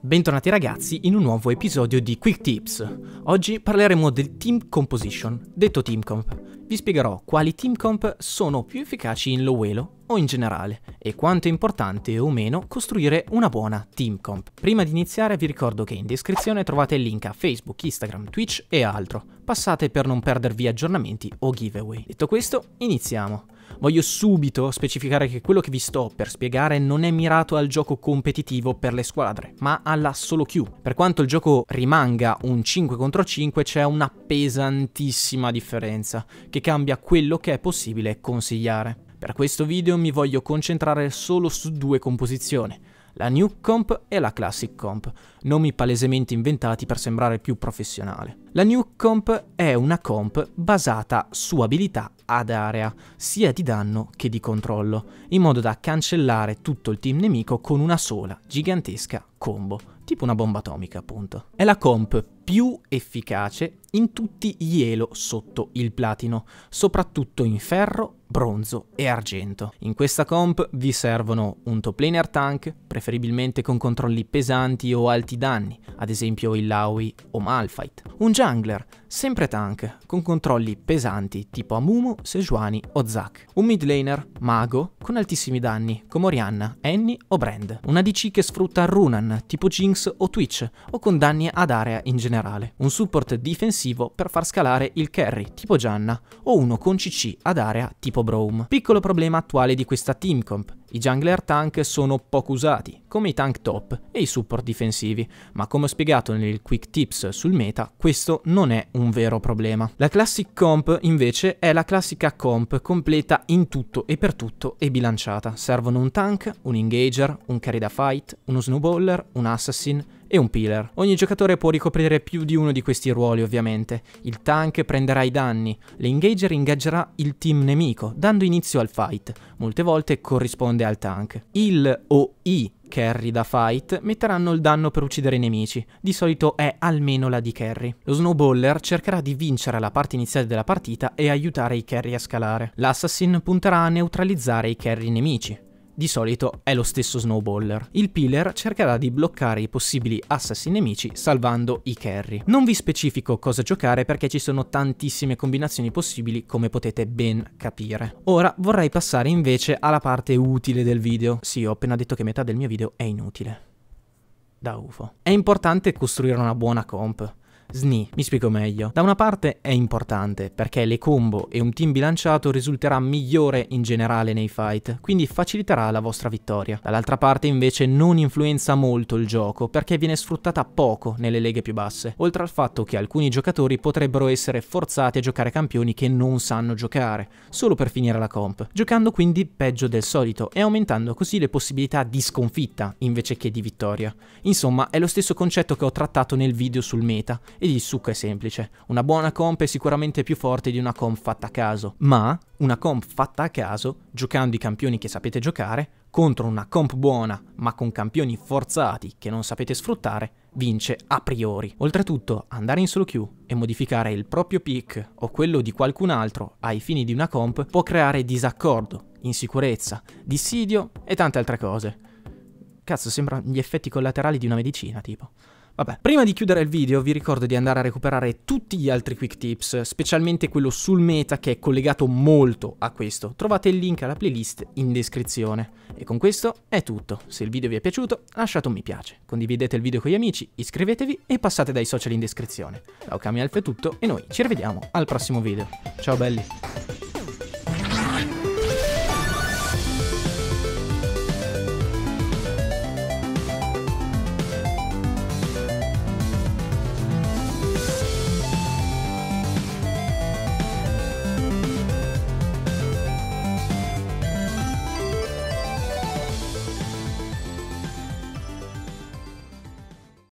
Bentornati ragazzi in un nuovo episodio di Quick Tips. Oggi parleremo del team composition, detto team comp. Vi spiegherò quali team comp sono più efficaci in low elo o in generale e quanto è importante o meno costruire una buona team comp. Prima di iniziare vi ricordo che in descrizione trovate il link a Facebook, Instagram, Twitch e altro. Passate per non perdervi aggiornamenti o giveaway. Detto questo, iniziamo. Voglio subito specificare che quello che vi sto per spiegare non è mirato al gioco competitivo per le squadre, ma alla solo queue. Per quanto il gioco rimanga un 5 contro 5, c'è una pesantissima differenza, che cambia quello che è possibile consigliare. Per questo video mi voglio concentrare solo su due composizioni, la New Comp e la Classic Comp, nomi palesemente inventati per sembrare più professionale. La New Comp è una comp basata su abilità ad area, sia di danno che di controllo, in modo da cancellare tutto il team nemico con una sola gigantesca combo, tipo una bomba atomica appunto. È la comp più efficace in tutti gli elo sotto il platino, soprattutto in ferro bronzo e argento. In questa comp vi servono un top laner tank, preferibilmente con controlli pesanti o alti danni, ad esempio il Laui o Malphite. Un jungler, sempre tank, con controlli pesanti tipo Amumu, Sejuani o Zac. Un mid laner, mago, con altissimi danni, come Orianna, Annie o Brand. Una DC che sfrutta Runan, tipo Jinx o Twitch, o con danni ad area in generale. Un support difensivo per far scalare il carry, tipo Janna, o uno con CC ad area tipo Obroam. Piccolo problema attuale di questa team comp. I jungler tank sono poco usati, come i tank top e i support difensivi, ma come ho spiegato nel quick tips sul meta, questo non è un vero problema. La classic comp invece è la classica comp completa in tutto e per tutto e bilanciata. Servono un tank, un engager, un carry da fight, uno snowballer, un assassin, e un Pillar. Ogni giocatore può ricoprire più di uno di questi ruoli ovviamente. Il tank prenderà i danni, l'engager ingaggerà il team nemico, dando inizio al fight, molte volte corrisponde al tank. Il o i carry da fight metteranno il danno per uccidere i nemici, di solito è almeno la di carry. Lo snowballer cercherà di vincere la parte iniziale della partita e aiutare i carry a scalare. L'assassin punterà a neutralizzare i carry nemici di solito è lo stesso snowballer. Il pillar cercherà di bloccare i possibili assassini nemici salvando i carry. Non vi specifico cosa giocare perché ci sono tantissime combinazioni possibili come potete ben capire. Ora vorrei passare invece alla parte utile del video. Sì, ho appena detto che metà del mio video è inutile. Da UFO. È importante costruire una buona comp SNI. Mi spiego meglio. Da una parte è importante, perché le combo e un team bilanciato risulterà migliore in generale nei fight, quindi faciliterà la vostra vittoria. Dall'altra parte invece non influenza molto il gioco, perché viene sfruttata poco nelle leghe più basse, oltre al fatto che alcuni giocatori potrebbero essere forzati a giocare campioni che non sanno giocare, solo per finire la comp, giocando quindi peggio del solito e aumentando così le possibilità di sconfitta invece che di vittoria. Insomma, è lo stesso concetto che ho trattato nel video sul meta, ed il succo è semplice. Una buona comp è sicuramente più forte di una comp fatta a caso, ma una comp fatta a caso, giocando i campioni che sapete giocare, contro una comp buona ma con campioni forzati che non sapete sfruttare, vince a priori. Oltretutto, andare in solo queue e modificare il proprio pick o quello di qualcun altro ai fini di una comp può creare disaccordo, insicurezza, dissidio e tante altre cose. Cazzo, sembrano gli effetti collaterali di una medicina, tipo. Vabbè, prima di chiudere il video vi ricordo di andare a recuperare tutti gli altri quick tips, specialmente quello sul meta che è collegato molto a questo. Trovate il link alla playlist in descrizione. E con questo è tutto. Se il video vi è piaciuto lasciate un mi piace, condividete il video con gli amici, iscrivetevi e passate dai social in descrizione. Da Okami Alf è tutto e noi ci rivediamo al prossimo video. Ciao belli!